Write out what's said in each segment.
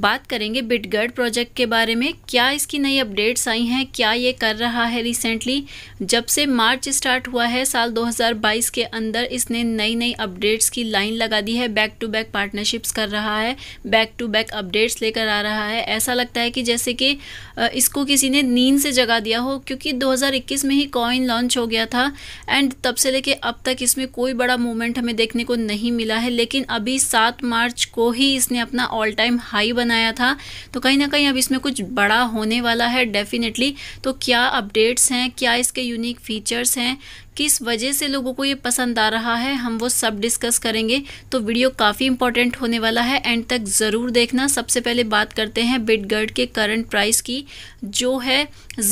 बात करेंगे बिटगर्ड प्रोजेक्ट के बारे में क्या इसकी नई अपडेट्स आई हैं क्या ये कर रहा है रिसेंटली जब से मार्च स्टार्ट हुआ है साल 2022 के अंदर इसने नई नई अपडेट्स की लाइन लगा दी है बैक टू बैक पार्टनरशिप्स कर रहा है बैक टू बैक अपडेट्स लेकर आ रहा है ऐसा लगता है कि जैसे कि इसको किसी ने नींद से जगा दिया हो क्योंकि दो में ही कॉइन लॉन्च हो गया था एंड तब से लेके अब तक इसमें कोई बड़ा मूवमेंट हमें देखने को नहीं मिला है लेकिन अभी सात मार्च को ही इसने अपना ऑल टाइम हाई बनाया था तो कहीं ना कहीं अब इसमें कुछ बड़ा होने वाला है डेफिनेटली तो क्या अपडेट्स हैं क्या इसके यूनिक फीचर्स हैं किस वजह से लोगों को ये पसंद आ रहा है हम वो सब डिस्कस करेंगे तो वीडियो काफ़ी इंपॉर्टेंट होने वाला है एंड तक ज़रूर देखना सबसे पहले बात करते हैं बिटगर्ड के करंट प्राइस की जो है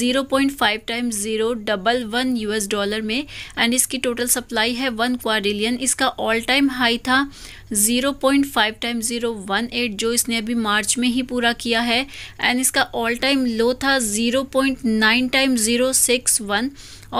0.5 time zero double one U dollar में एंड इसकी टोटल सप्लाई है वन क्वारिलियन इसका ऑल टाइम हाई था 0.5 टाइम ज़ीरो वन एट जो इसने अभी मार्च में ही पूरा किया है एंड इसका ऑल टाइम लो था 0.9 टाइम ज़ीरो सिक्स वन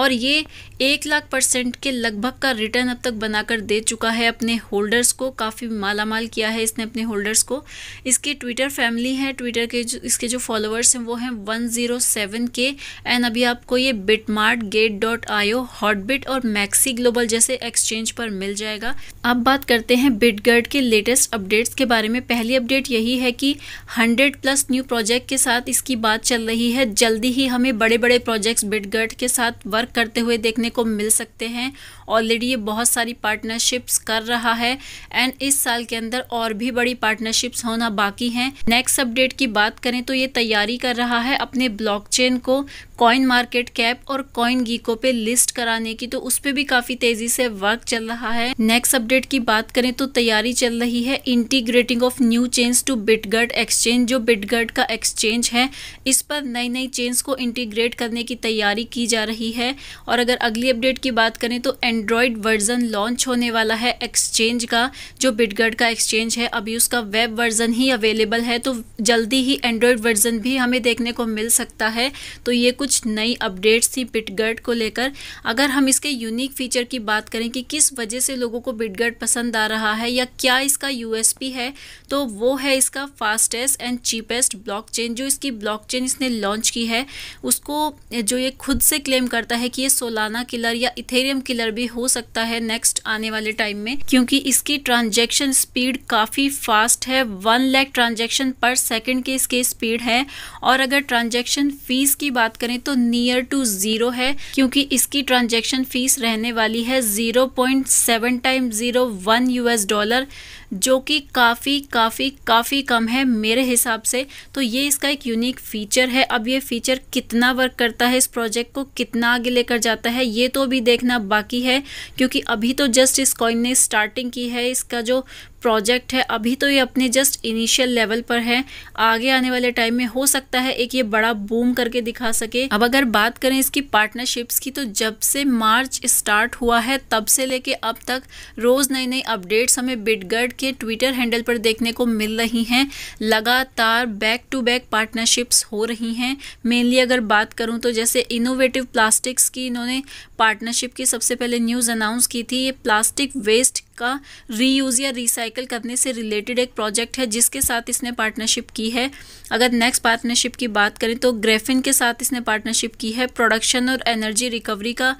और ये एक लाख परसेंट के लगभग का रिटर्न अब तक बनाकर दे चुका है अपने होल्डर्स को काफ़ी मालामाल किया है इसने अपने होल्डर्स को इसकी ट्विटर फैमिली है ट्विटर के जो इसके जो फॉलोअर्स हैं वो हैं सेवन के एंड अभी आपको ये BitMart gate dot io Hotbit और मैक्सी ग्लोबल जैसे एक्सचेंज पर मिल जाएगा अब बात करते हैं बिटगर्ड के लेटेस्ट अपडेट्स के बारे में पहली अपडेट यही है कि हंड्रेड प्लस न्यू प्रोजेक्ट के साथ इसकी बात चल रही है जल्दी ही हमें बड़े बड़े प्रोजेक्ट्स बिटगर्ड के साथ वर्क करते हुए देखने को मिल सकते हैं ऑलरेडी ये बहुत सारी पार्टनरशिप्स कर रहा है एंड इस साल के अंदर और भी बड़ी पार्टनरशिप्स होना बाकी हैं नेक्स्ट अपडेट की बात करें तो ये तैयारी कर रहा है अपने ब्लॉकचेन को कॉइन मार्केट कैप और कॉइन गीको पे लिस्ट कराने की तो उस पर भी काफी तेजी से वर्क चल रहा है नेक्स्ट अपडेट की बात करें तो तैयारी चल रही है integrating of new chains to Bitgert exchange जो बिटगर्ड का एक्सचेंज है इस पर नई नई चेन्स को इंटीग्रेट करने की तैयारी की जा रही है और अगर अगली अपडेट की बात करें तो एन एंड्रॉयड वर्ज़न लॉन्च होने वाला है एक्सचेंज का जो बिटगर्ड का एक्सचेंज है अभी उसका वेब वर्ज़न ही अवेलेबल है तो जल्दी ही एंड्रॉयड वर्ज़न भी हमें देखने को मिल सकता है तो ये कुछ नई अपडेट्स थी बिटगर्ड को लेकर अगर हम इसके यूनिक फीचर की बात करें कि किस वजह से लोगों को बिटगर्ड पसंद आ रहा है या क्या इसका यू है तो वो है इसका फास्टेस्ट एंड चीपेस्ट ब्लॉक जो इसकी ब्लॉक इसने लॉन्च की है उसको जो ये खुद से क्लेम करता है कि ये सोलाना किलर या इथेरियम किलर भी हो सकता है नेक्स्ट आने वाले टाइम में क्योंकि इसकी ट्रांजेक्शन स्पीड काफ़ी फास्ट है one lakh transaction per second की इसके स्पीड है और अगर ट्रांजेक्शन फीस की बात करें तो नियर टू ज़ीरो है क्योंकि इसकी ट्रांजेक्शन फीस रहने वाली है zero point seven time zero one US dollar जो कि काफ़ी काफ़ी काफ़ी कम है मेरे हिसाब से तो ये इसका एक यूनिक फीचर है अब ये फीचर कितना वर्क करता है इस प्रोजेक्ट को कितना आगे लेकर जाता है ये तो भी देखना बाकी है है क्योंकि अभी तो जस्ट इस कॉइन ने स्टार्टिंग की है इसका जो प्रोजेक्ट है अभी तो ये अपने जस्ट इनिशियल लेवल पर है आगे आने वाले टाइम में हो सकता है एक ये बड़ा बूम करके दिखा सके अब अगर बात करें इसकी पार्टनरशिप्स की तो जब से मार्च स्टार्ट हुआ है तब से लेके अब तक रोज नई नई अपडेट्स हमें बिटगर्ड के ट्विटर हैंडल पर देखने को मिल रही हैं लगातार बैक टू बैक पार्टनरशिप्स हो रही हैं मेनली अगर बात करूँ तो जैसे इनोवेटिव प्लास्टिक्स की इन्होंने पार्टनरशिप की सबसे पहले न्यूज़ अनाउंस की थी ये प्लास्टिक वेस्ट का रीयूज या रिसाइकल करने से रिलेटेड एक प्रोजेक्ट है जिसके साथ इसने पार्टनरशिप की है अगर नेक्स्ट पार्टनरशिप की बात करें तो ग्रेफिन के साथ इसने पार्टनरशिप की है प्रोडक्शन और एनर्जी रिकवरी का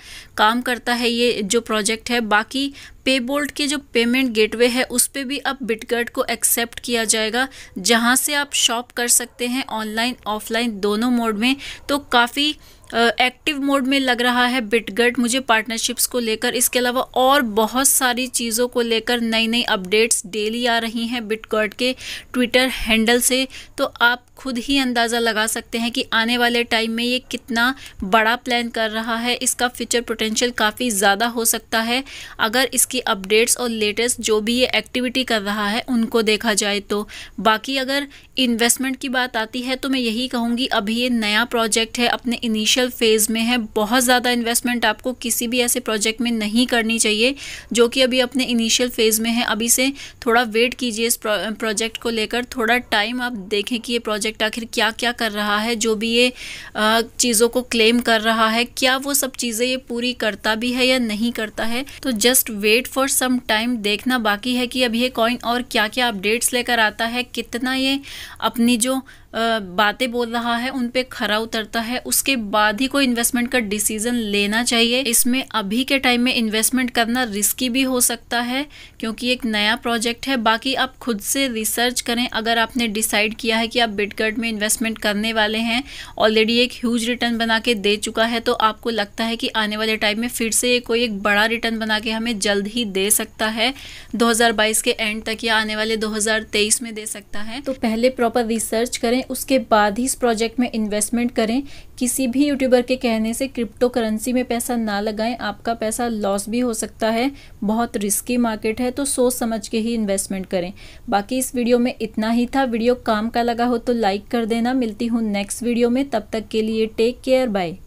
काम करता है ये जो प्रोजेक्ट है बाकी पेबोल्ट के जो पेमेंट गेटवे है उस पर भी अब बिटगर्ट को एक्सेप्ट किया जाएगा जहाँ से आप शॉप कर सकते हैं ऑनलाइन ऑफलाइन दोनों मोड में तो काफ़ी एक्टिव मोड में लग रहा है बिटगट मुझे पार्टनरशिप्स को लेकर इसके अलावा और बहुत सारी चीज़ों को लेकर नई नई अपडेट्स डेली आ रही हैं बिटगट के ट्विटर हैंडल से तो आप खुद ही अंदाज़ा लगा सकते हैं कि आने वाले टाइम में ये कितना बड़ा प्लान कर रहा है इसका फ्यूचर पोटेंशियल काफ़ी ज़्यादा हो सकता है अगर इसकी अपडेट्स और लेटेस्ट जो भी ये एक्टिविटी कर रहा है उनको देखा जाए तो बाकी अगर इन्वेस्टमेंट की बात आती है तो मैं यही कहूँगी अभी ये नया प्रोजेक्ट है अपने इनिशियल फेज़ में है बहुत ज़्यादा इन्वेस्टमेंट आपको किसी भी ऐसे प्रोजेक्ट में नहीं करनी चाहिए जो कि अभी अपने इनिशियल फ़ेज़ में है अभी से थोड़ा वेट कीजिए इस प्रोजेक्ट को लेकर थोड़ा टाइम आप देखें कि ये प्रोजेक्ट प्रोजेक्ट आखिर क्या क्या कर रहा है जो भी ये चीज़ों को क्लेम कर रहा है क्या वो सब चीज़ें ये पूरी करता भी है या नहीं करता है तो just wait for some time देखना बाकी है कि अब ये कॉइन और क्या क्या अपडेट्स लेकर आता है कितना ये अपनी जो बातें बोल रहा है उन पे खरा उतरता है उसके बाद ही कोई इन्वेस्टमेंट का डिसीजन लेना चाहिए इसमें अभी के टाइम में इन्वेस्टमेंट करना रिस्की भी हो सकता है क्योंकि एक नया प्रोजेक्ट है बाकी आप खुद से रिसर्च करें अगर आपने डिसाइड किया है कि आप बिटकर्ट में इन्वेस्टमेंट करने वाले हैं ऑलरेडी एक ह्यूज रिटर्न बना के दे चुका है तो आपको लगता है कि आने वाले टाइम में फिर से कोई एक बड़ा रिटर्न बना के हमें जल्द ही दे सकता है दो के एंड तक या आने वाले दो में दे सकता है तो पहले प्रॉपर रिसर्च करें करें उसके बाद ही इस प्रोजेक्ट में इन्वेस्टमेंट करें किसी भी यूट्यूबर के कहने से क्रिप्टो करेंसी में पैसा ना लगाएं आपका पैसा लॉस भी हो सकता है बहुत रिस्की मार्केट है तो सोच समझ के ही इन्वेस्टमेंट करें बाकी इस वीडियो में इतना ही था वीडियो काम का लगा हो तो लाइक कर देना मिलती हूँ नेक्स्ट वीडियो में तब तक के लिए टेक केयर बाय